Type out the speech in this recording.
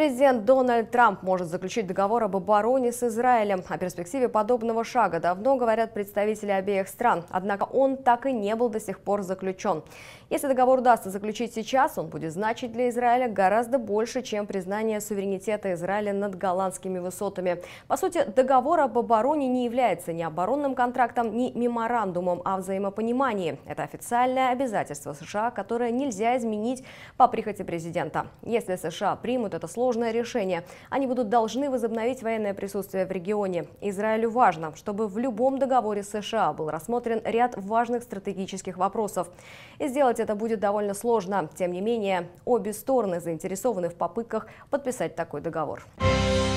Президент Дональд Трамп может заключить договор об обороне с Израилем. О перспективе подобного шага давно говорят представители обеих стран, однако он так и не был до сих пор заключен. Если договор удастся заключить сейчас, он будет значить для Израиля гораздо больше, чем признание суверенитета Израиля над голландскими высотами. По сути, договор об обороне не является ни оборонным контрактом, ни меморандумом о взаимопонимании. Это официальное обязательство США, которое нельзя изменить по прихоти президента. Если США примут это слово, сложное решение. Они будут должны возобновить военное присутствие в регионе. Израилю важно, чтобы в любом договоре США был рассмотрен ряд важных стратегических вопросов. И сделать это будет довольно сложно. Тем не менее, обе стороны заинтересованы в попытках подписать такой договор. Thank